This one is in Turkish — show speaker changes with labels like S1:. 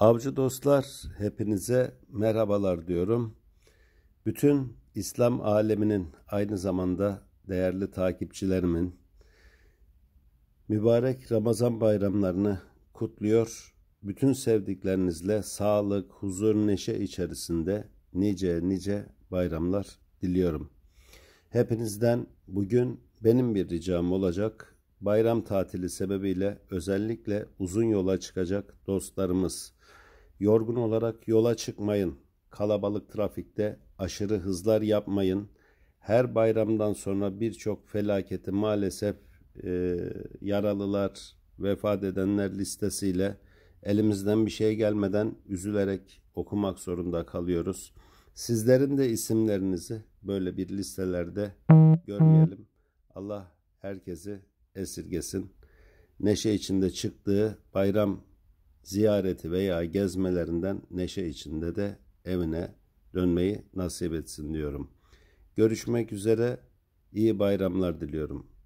S1: Avcı dostlar hepinize merhabalar diyorum. Bütün İslam aleminin aynı zamanda değerli takipçilerimin mübarek Ramazan bayramlarını kutluyor. Bütün sevdiklerinizle sağlık, huzur, neşe içerisinde nice nice bayramlar diliyorum. Hepinizden bugün benim bir ricam olacak bayram tatili sebebiyle özellikle uzun yola çıkacak dostlarımız yorgun olarak yola çıkmayın. Kalabalık trafikte aşırı hızlar yapmayın. Her bayramdan sonra birçok felaketi maalesef e, yaralılar, vefat edenler listesiyle elimizden bir şey gelmeden üzülerek okumak zorunda kalıyoruz. Sizlerin de isimlerinizi böyle bir listelerde görmeyelim. Allah herkesi esirgesin. Neşe içinde çıktığı bayram ziyareti veya gezmelerinden neşe içinde de evine dönmeyi nasip etsin diyorum. Görüşmek üzere iyi bayramlar diliyorum.